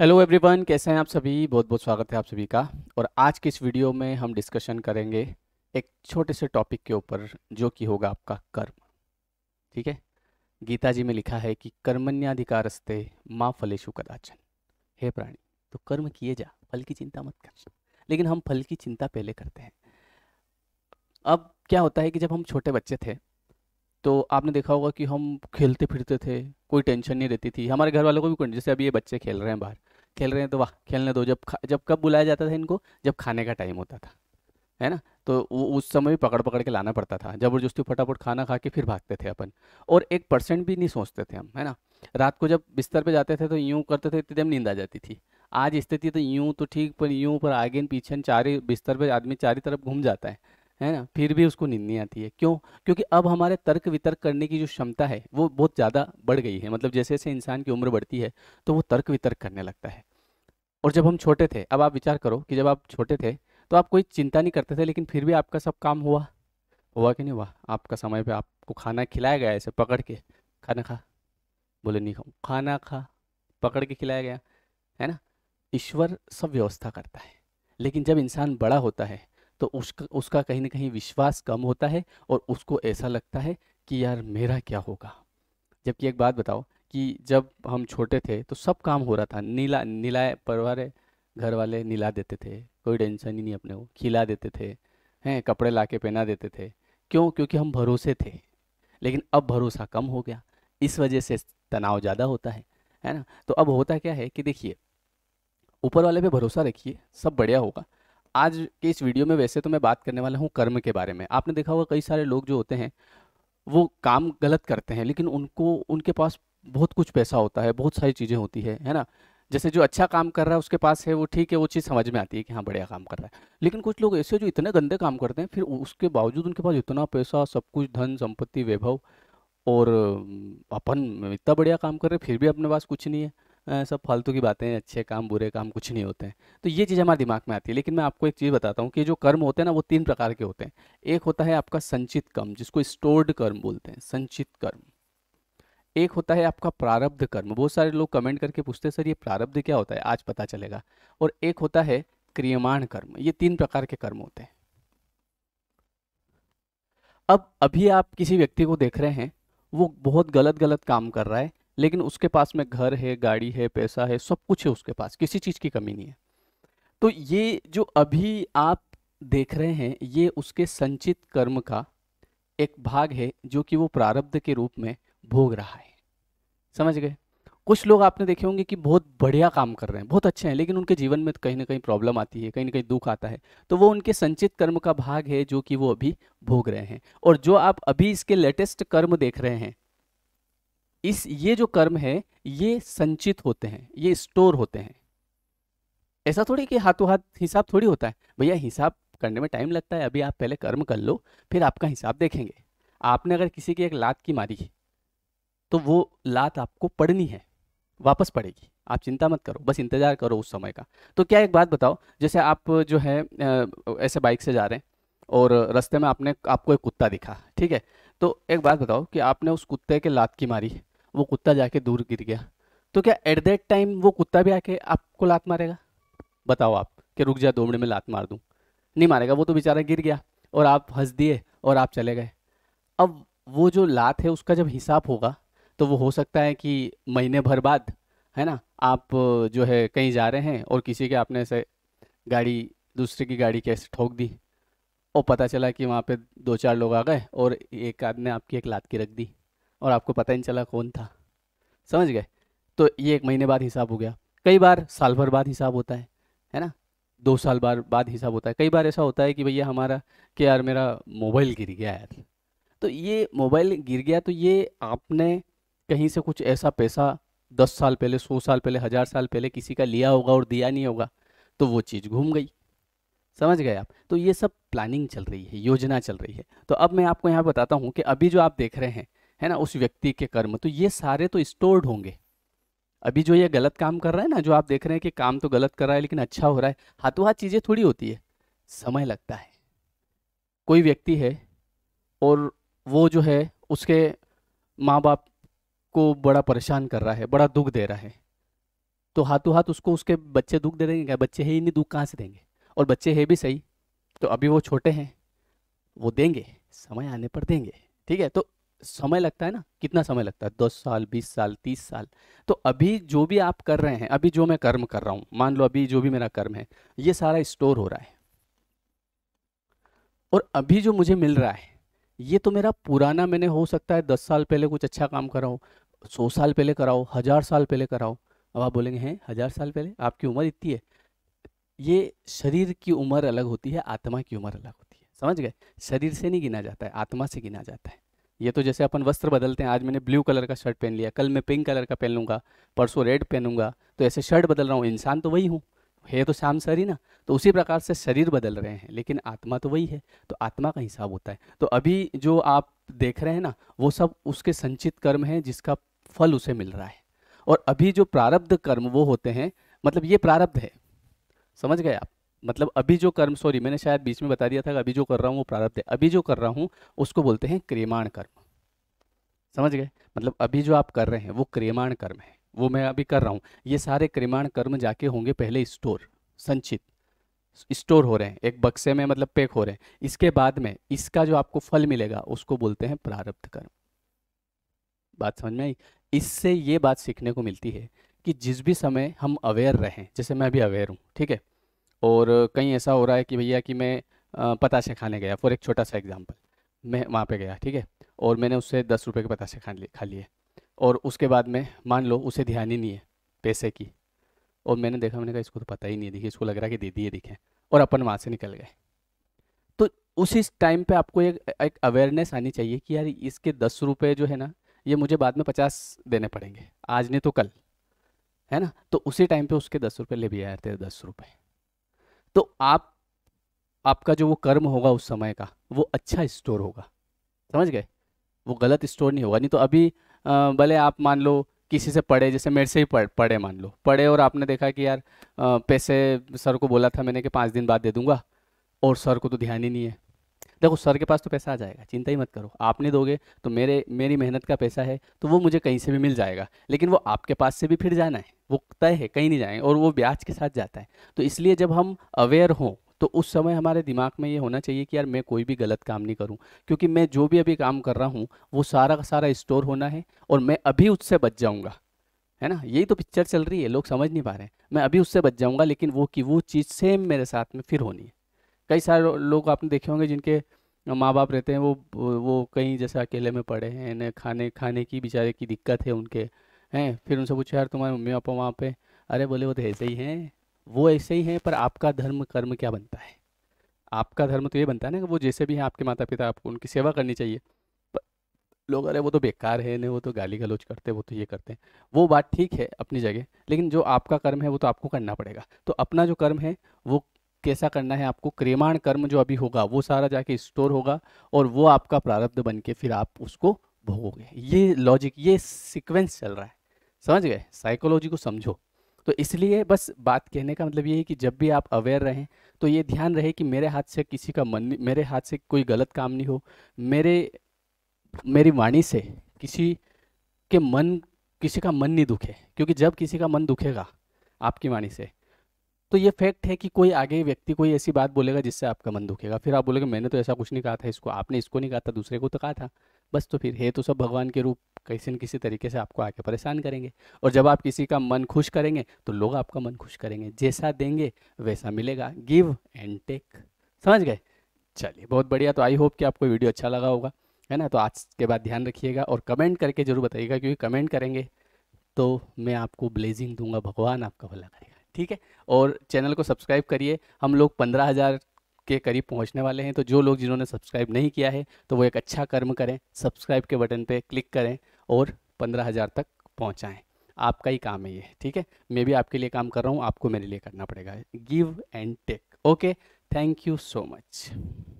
hello everyone कैसे हैं आप सभी बहुत बहुत स्वागत है आप सभी का और आज के इस वीडियो में हम डिस्कशन करेंगे एक छोटे से टॉपिक के ऊपर जो कि होगा आपका कर्म ठीक है गीता जी में लिखा है कि कर्मण्याधिकारस्ते माँ फलेशु कदाचन हे प्राणी तो कर्म किए जा फल की चिंता मत कर लेकिन हम फल की चिंता पहले करते हैं अब क्या होता है कि जब हम छोटे बच्चे थे तो आपने देखा होगा कि हम खेलते फिरते थे कोई टेंशन नहीं रहती थी हमारे घर वालों को भी कोई जैसे अभी ये बच्चे खेल रहे हैं बाहर खेल रहे हैं तो वाह खेलने दो जब जब कब बुलाया जाता था इनको जब खाने का टाइम होता था है ना तो वो उस समय भी पकड़ पकड़ के लाना पड़ता था जबरदस्ती फटाफट खाना खा के फिर भागते थे अपन और एक परसेंट भी नहीं सोचते थे हम है ना रात को जब बिस्तर पे जाते थे तो यूँ करते थे इतनी देर नींद आ जाती थी आज स्थिति तो यूँ तो ठीक पर यूँ पर आगे पीछे ही बिस्तर पे आदमी चारों तरफ घूम जाता है है ना फिर भी उसको नींद आती है क्यों क्योंकि अब हमारे तर्क वितर्क करने की जो क्षमता है वो बहुत ज़्यादा बढ़ गई है मतलब जैसे जैसे इंसान की उम्र बढ़ती है तो वो तर्क वितर्क करने लगता है और जब हम छोटे थे अब आप विचार करो कि जब आप छोटे थे तो आप कोई चिंता नहीं करते थे लेकिन फिर भी आपका सब काम हुआ हुआ कि नहीं हुआ आपका समय पर आपको खाना खिलाया गया ऐसे पकड़ के खाना खा बोले नहीं खाऊँ खाना खा पकड़ के खिलाया गया है ना ईश्वर सब व्यवस्था करता है लेकिन जब इंसान बड़ा होता है तो उसका उसका कहीं ना कहीं विश्वास कम होता है और उसको ऐसा लगता है कि यार मेरा क्या होगा जबकि एक बात बताओ कि जब हम छोटे थे तो सब काम हो रहा था नीला नीलाए परिवार घर वाले नीला देते थे कोई टेंशन ही नहीं अपने को खिला देते थे हैं कपड़े ला के पहना देते थे क्यों क्योंकि हम भरोसे थे लेकिन अब भरोसा कम हो गया इस वजह से तनाव ज़्यादा होता है है ना तो अब होता क्या है कि देखिए ऊपर वाले पे भरोसा रखिए सब बढ़िया होगा आज के इस वीडियो में वैसे तो मैं बात करने वाला हूँ कर्म के बारे में आपने देखा होगा कई सारे लोग जो होते हैं वो काम गलत करते हैं लेकिन उनको उनके पास बहुत कुछ पैसा होता है बहुत सारी चीज़ें होती है है ना जैसे जो अच्छा काम कर रहा है उसके पास है वो ठीक है वो चीज़ समझ में आती है कि हाँ बढ़िया काम कर रहा है लेकिन कुछ लोग ऐसे जो इतने गंदे काम करते हैं फिर उसके बावजूद उनके पास इतना पैसा सब कुछ धन संपत्ति वैभव और अपन इतना बढ़िया काम कर रहे हैं फिर भी अपने पास कुछ नहीं है सब फालतू की बातें अच्छे काम बुरे काम कुछ नहीं होते हैं तो ये चीज़ हमारे दिमाग में आती है लेकिन मैं आपको एक चीज़ बताता हूँ कि जो कर्म होते हैं ना वो तीन प्रकार के होते हैं एक होता है आपका संचित कर्म जिसको स्टोर्ड कर्म बोलते हैं संचित कर्म एक होता है आपका प्रारब्ध कर्म बहुत सारे लोग कमेंट करके पूछते हैं सर ये प्रारब्ध क्या होता है आज पता चलेगा और एक होता है क्रियमाण कर्म ये तीन प्रकार के कर्म होते हैं अब अभी आप किसी व्यक्ति को देख रहे हैं वो बहुत गलत गलत काम कर रहा है लेकिन उसके पास में घर है गाड़ी है पैसा है सब कुछ है उसके पास किसी चीज़ की कमी नहीं है तो ये जो अभी आप देख रहे हैं ये उसके संचित कर्म का एक भाग है जो कि वो प्रारब्ध के रूप में भोग रहा है समझ गए कुछ लोग आपने देखे होंगे कि बहुत बढ़िया काम कर रहे हैं बहुत अच्छे हैं लेकिन उनके जीवन में कहीं ना कहीं प्रॉब्लम आती है कहीं ना कहीं दुख आता है तो वो उनके संचित कर्म का भाग है जो कि वो अभी भोग रहे हैं और जो आप अभी इसके लेटेस्ट कर्म देख रहे हैं इस ये जो कर्म है ये संचित होते हैं ये स्टोर होते हैं ऐसा थोड़ी कि हाथों हाथ हिसाब थोड़ी होता है भैया हिसाब करने में टाइम लगता है अभी आप पहले कर्म कर लो फिर आपका हिसाब देखेंगे आपने अगर किसी की एक लात की मारी तो वो लात आपको पड़नी है वापस पड़ेगी आप चिंता मत करो बस इंतजार करो उस समय का तो क्या एक बात बताओ जैसे आप जो है ऐसे बाइक से जा रहे हैं और रास्ते में आपने आपको एक कुत्ता दिखा ठीक है तो एक बात बताओ कि आपने उस कुत्ते के लात की मारी वो कुत्ता जाके दूर गिर गया तो क्या एट दैट टाइम वो कुत्ता भी आके आपको लात मारेगा बताओ आप कि रुक जा दो मिनट में लात मार दूँ नहीं मारेगा वो तो बेचारा गिर गया और आप हंस दिए और आप चले गए अब वो जो लात है उसका जब हिसाब होगा तो वो हो सकता है कि महीने भर बाद है ना आप जो है कहीं जा रहे हैं और किसी के आपने ऐसे गाड़ी दूसरे की गाड़ी कैसे ठोक दी और पता चला कि वहाँ पे दो चार लोग आ गए और एक आदमी आपकी एक लात की रख दी और आपको पता ही नहीं चला कौन था समझ गए तो ये एक महीने बाद हिसाब हो गया कई बार साल भर बाद हिसाब होता है है ना दो साल बार बाद हिसाब होता है कई बार ऐसा होता है कि भैया हमारा कि यार मेरा मोबाइल गिर गया यार तो ये मोबाइल गिर गया तो ये आपने कहीं से कुछ ऐसा पैसा दस साल पहले सौ साल पहले हज़ार साल पहले किसी का लिया होगा और दिया नहीं होगा तो वो चीज़ घूम गई समझ गए आप तो ये सब प्लानिंग चल रही है योजना चल रही है तो अब मैं आपको यहाँ बताता हूँ कि अभी जो आप देख रहे हैं है ना उस व्यक्ति के कर्म तो ये सारे तो स्टोर्ड होंगे अभी जो ये गलत काम कर रहा है ना जो आप देख रहे हैं कि काम तो गलत कर रहा है लेकिन अच्छा हो रहा है हाथों हाथ चीज़ें थोड़ी होती है समय लगता है कोई व्यक्ति है और वो जो है उसके माँ बाप को बड़ा परेशान कर रहा है बड़ा दुख दे रहा है तो हाथों हाथ उसको उसके बच्चे दुख दे देंगे क्या बच्चे है ही नहीं दुख कहाँ से देंगे और बच्चे है भी सही तो अभी वो छोटे हैं वो देंगे समय आने पर देंगे ठीक है तो समय लगता है ना कितना समय लगता है दस साल बीस साल तीस साल तो अभी जो भी आप कर रहे हैं अभी जो मैं कर्म कर रहा हूं मान लो अभी जो भी मेरा कर्म है ये सारा स्टोर हो रहा है और अभी जो मुझे मिल रहा है ये तो मेरा पुराना मैंने हो सकता है दस साल पहले कुछ अच्छा काम करा हो सौ साल पहले कराओ हजार साल पहले कराओ अब आप बोलेंगे हैं हजार साल पहले आपकी उम्र इतनी है ये शरीर की उम्र अलग होती है आत्मा की उम्र अलग होती है समझ गए शरीर से नहीं गिना जाता है आत्मा से गिना जाता है ये तो जैसे अपन वस्त्र बदलते हैं आज मैंने ब्लू कलर का शर्ट पहन लिया कल मैं पिंक कलर का पहन लूँगा परसों रेड पहनूंगा तो ऐसे शर्ट बदल रहा हूँ इंसान तो वही हूँ है तो शाम सर ही ना तो उसी प्रकार से शरीर बदल रहे हैं लेकिन आत्मा तो वही है तो आत्मा का हिसाब होता है तो अभी जो आप देख रहे हैं ना वो सब उसके संचित कर्म है जिसका फल उसे मिल रहा है और अभी जो प्रारब्ध कर्म वो होते हैं मतलब ये प्रारब्ध है समझ गए आप मतलब अभी जो कर्म सॉरी मैंने शायद बीच में बता दिया था कि अभी जो कर रहा हूँ वो प्रारब्ध है अभी जो कर रहा हूँ उसको बोलते हैं क्रियमाण कर्म समझ गए मतलब अभी जो आप कर रहे हैं वो क्रियमाण कर्म है वो मैं अभी कर रहा हूँ ये सारे क्रियमाण कर्म जाके होंगे पहले स्टोर संचित स्टोर हो रहे हैं एक बक्से में मतलब पैक हो रहे हैं इसके बाद में इसका जो आपको फल मिलेगा उसको बोलते हैं प्रारब्ध कर्म बात समझ में आई इससे ये बात सीखने को मिलती है कि जिस भी समय हम अवेयर रहें जैसे मैं अभी अवेयर हूँ ठीक है और कहीं ऐसा हो रहा है कि भैया कि मैं पताशे खाने गया फॉर एक छोटा सा एग्जाम्पल मैं वहाँ पे गया ठीक है और मैंने उससे दस रुपये के पताशे खा लिए खा लिए और उसके बाद में मान लो उसे ध्यान ही नहीं है पैसे की और मैंने देखा मैंने कहा इसको तो पता ही नहीं है देखिए इसको लग रहा है कि दे दिए दिखे और अपन वहाँ से निकल गए तो उसी टाइम पर आपको एक एक अवेयरनेस आनी चाहिए कि यार इसके दस रुपये जो है ना ये मुझे बाद में पचास देने पड़ेंगे आज नहीं तो कल है ना तो उसी टाइम पे उसके दस रुपये ले भी आए थे दस रुपये तो आप आपका जो वो कर्म होगा उस समय का वो अच्छा स्टोर होगा समझ गए वो गलत स्टोर नहीं होगा नहीं तो अभी भले आप मान लो किसी से पढ़े जैसे मेरे से ही पढ़ पढ़े मान लो पढ़े और आपने देखा कि यार पैसे सर को बोला था मैंने कि पाँच दिन बाद दे दूंगा और सर को तो ध्यान ही नहीं है देखो सर के पास तो पैसा आ जाएगा चिंता ही मत करो आपने दोगे तो मेरे मेरी मेहनत का पैसा है तो वो मुझे कहीं से भी मिल जाएगा लेकिन वो आपके पास से भी फिर जाना है वो तय है कहीं नहीं जाएंगे और वो ब्याज के साथ जाता है तो इसलिए जब हम अवेयर हों तो उस समय हमारे दिमाग में ये होना चाहिए कि यार मैं कोई भी गलत काम नहीं करूं क्योंकि मैं जो भी अभी काम कर रहा हूं वो सारा का सारा स्टोर होना है और मैं अभी उससे बच जाऊंगा है ना यही तो पिक्चर चल रही है लोग समझ नहीं पा रहे हैं मैं अभी उससे बच जाऊंगा लेकिन वो कि वो चीज़ सेम मेरे साथ में फिर होनी है कई सारे लोग आपने देखे होंगे जिनके माँ बाप रहते हैं वो वो कहीं जैसे अकेले में पड़े हैं इन्हें खाने खाने की बेचारे की दिक्कत है उनके हैं फिर उनसे पूछा यार तुम्हारे मम्मी पापा वहाँ पे अरे बोले वो तो ऐसे ही हैं वो ऐसे ही हैं पर आपका धर्म कर्म क्या बनता है आपका धर्म तो ये बनता है ना कि वो जैसे भी हैं आपके माता पिता आपको उनकी सेवा करनी चाहिए लोग अरे वो तो बेकार है नहीं वो तो गाली गलोच करते वो तो ये करते हैं वो बात ठीक है अपनी जगह लेकिन जो आपका कर्म है वो तो आपको करना पड़ेगा तो अपना जो कर्म है वो कैसा करना है आपको क्रेमाण कर्म जो अभी होगा वो सारा जाके स्टोर होगा और वो आपका प्रारब्ध बन के फिर आप उसको भोगोगे ये लॉजिक ये सिक्वेंस चल रहा है समझ गए साइकोलॉजी को समझो तो इसलिए बस बात कहने का मतलब ये है कि जब भी आप अवेयर रहें तो ये ध्यान रहे कि मेरे हाथ से किसी का मन मेरे हाथ से कोई गलत काम नहीं हो मेरे मेरी वाणी से किसी के मन किसी का मन नहीं दुखे क्योंकि जब किसी का मन दुखेगा आपकी वाणी से तो ये फैक्ट है कि कोई आगे व्यक्ति कोई ऐसी बात बोलेगा जिससे आपका मन दुखेगा फिर आप बोलेगे मैंने तो ऐसा कुछ नहीं कहा था इसको आपने इसको नहीं कहा था दूसरे को तो कहा था बस तो फिर है तो सब भगवान के रूप कैसे न किसी तरीके से आपको आके परेशान करेंगे और जब आप किसी का मन खुश करेंगे तो लोग आपका मन खुश करेंगे जैसा देंगे वैसा मिलेगा गिव एंड टेक समझ गए चलिए बहुत बढ़िया तो आई होप कि आपको वीडियो अच्छा लगा होगा है ना तो आज के बाद ध्यान रखिएगा और कमेंट करके जरूर बताइएगा क्योंकि कमेंट करेंगे तो मैं आपको ब्लेजिंग दूंगा भगवान आपका भला करेगा ठीक है और चैनल को सब्सक्राइब करिए हम लोग पंद्रह हज़ार के करीब पहुंचने वाले हैं तो जो लोग जिन्होंने सब्सक्राइब नहीं किया है तो वो एक अच्छा कर्म करें सब्सक्राइब के बटन पे क्लिक करें और पंद्रह हज़ार तक पहुंचाएं आपका ही काम है ये ठीक है मैं भी आपके लिए काम कर रहा हूँ आपको मेरे लिए करना पड़ेगा give and take okay thank you so much